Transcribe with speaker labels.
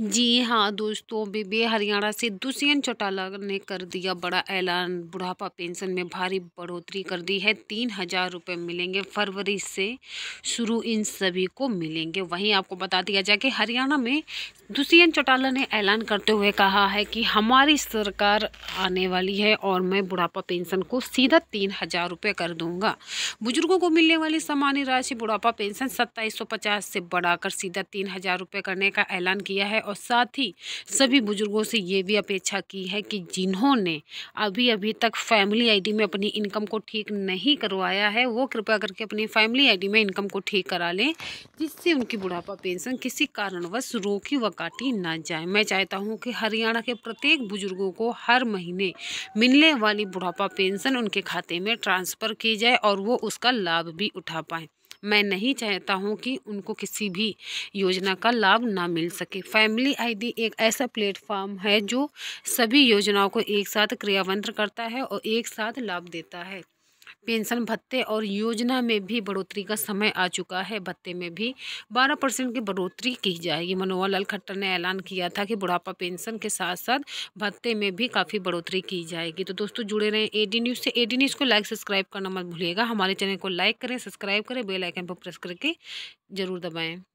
Speaker 1: जी हाँ दोस्तों बीबी हरियाणा से दुष्यंत चौटाला ने कर दिया बड़ा ऐलान बुढ़ापा पेंशन में भारी बढ़ोतरी कर दी है तीन हजार रुपये मिलेंगे फरवरी से शुरू इन सभी को मिलेंगे वहीं आपको बता दिया जाए कि हरियाणा में दुष्यंत चौटाला ने ऐलान करते हुए कहा है कि हमारी सरकार आने वाली है और मैं बुढ़ापा पेंशन को सीधा तीन हजार रुपये कर दूंगा बुजुर्गों को मिलने वाली सामान्य राशि बुढ़ापा पेंशन सत्ताईस से बढ़ाकर सीधा तीन हजार रुपये करने का ऐलान किया है और साथ ही सभी बुजुर्गों से ये भी अपेक्षा की है कि जिन्होंने अभी अभी तक फैमिली आईडी में अपनी इनकम को ठीक नहीं करवाया है वो कृपया करके अपनी फैमिली आईडी में इनकम को ठीक करा लें जिससे उनकी बुढ़ापा पेंशन किसी कारणवश रोकी व काटी ना जाए मैं चाहता हूँ कि हरियाणा के प्रत्येक बुजुर्गों को हर महीने मिलने वाली बुढ़ापा पेंशन उनके खाते में ट्रांसफ़र की जाए और वो उसका लाभ भी उठा पाएँ मैं नहीं चाहता हूं कि उनको किसी भी योजना का लाभ ना मिल सके फैमिली आईडी एक ऐसा प्लेटफॉर्म है जो सभी योजनाओं को एक साथ क्रियावंत्र करता है और एक साथ लाभ देता है पेंशन भत्ते और योजना में भी बढ़ोतरी का समय आ चुका है भत्ते में भी बारह परसेंट की बढ़ोतरी की जाएगी मनोहर लाल खट्टर ने ऐलान किया था कि बुढ़ापा पेंशन के साथ साथ भत्ते में भी काफ़ी बढ़ोतरी की जाएगी तो दोस्तों जुड़े रहें ए न्यूज़ से ए न्यूज़ को लाइक सब्सक्राइब करना मत भूलिएगा हमारे चैनल को लाइक करें सब्सक्राइब करें बेलाइकन पर प्रेस करके ज़रूर दबाएँ